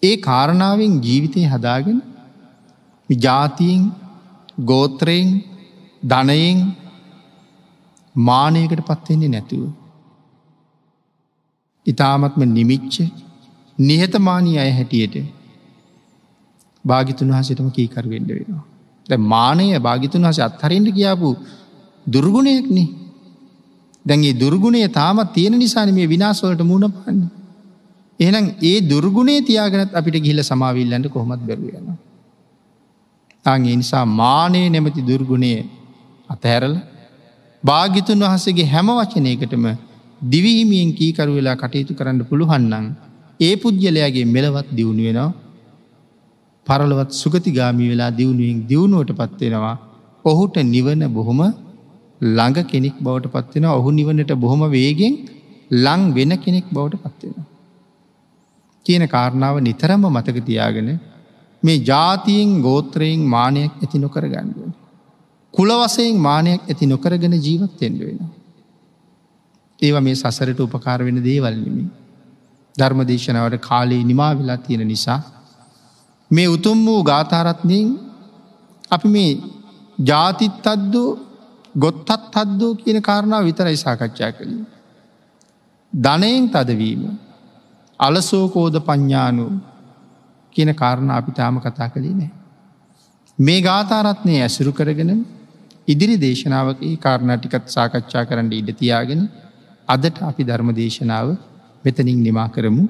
ඒ කාරණාවෙන් ජීවිතය හදාගෙන ජාතියෙන් ගෝත්‍රයෙන් ධනයෙන් මානයකට පත්වෙන්නේ නැතුව. ඉතාමත්ම නිමිච්චේ නිහතමානී අය හැටියට භාගිතුන් වහසටම කීකරුවෙන්ඩ වෙනවා. ද මානය භාගිතුන් වහස අත්හරෙන්ට කියාපු දුර්ගුණයෙක්න දැන්ගේ දුර්ගුණය තාමත් තියෙන නිසාන මේ විනාසවලට මුණ පන්න. එහනම් ඒ දුර්ගුණේ තියාගෙනත් අපිට ගිහිල සමාවිල්ලන්ට කොහොමත් බැරුවෙන. අගේ නිසා මානය නැමති දුර්ගුණය අතහැරල භාගිතුන් වහසගේ හැම වචනයකටම දිවීමියෙන් කීකරු වෙලා කටයුතු කරන්න පුළුහන්නන්. ඒ පුද්ගලයාගේ මෙලවත් දියුණු වෙනවා පරලොවත් සුගතිගාමී වෙලා දියුණුවෙන් දියුණුවට පත්වෙනවා ඔහුට නිවන බොහොම ළඟ කෙනෙක් බවට පත්වෙන ඔහු නිවනට බොහොම වේගෙන් ලං වෙන කෙනෙක් බවට පත්වෙන. කියන කාරණාව නිතරම මතක තියාගෙන මේ ජාතියෙන් ගෝත්‍රයෙන් මානයක් ඇති නොකර ගණඩුවන. කුලවසයෙන් මානයක් ඇති නොකරගෙන ජීවත් තෙන්ඩ වෙන. ඒව මේ සසරට උපකාර වෙන දේවල්ලිමින්. ධර්මදේශනාවට කාලයේ නිමා වෙලා තියෙන නිසා. මේ උතුම් වූ ගාථාරත්නයෙන් අපි මේ ජාතිත් අද්දු ගොත්තත් හද්දෝ කියන කාරණාව විතරයි සාකච්ඡා කළින්. ධනයෙන් තදවීම අලසෝකෝද ප්ඥානු කියන කාරණ අපි තාම කතා කළේ නෑ. මේ ගාතාරත්නය ඇසුරු කරගෙන ඉදිරි දේශනාවක කාරණටිකත් සාකච්ඡා කරන්න ඉඩ තියාගෙන අදට අපි ධර්ම දේශනාව මෙතනින් නිමා කරමු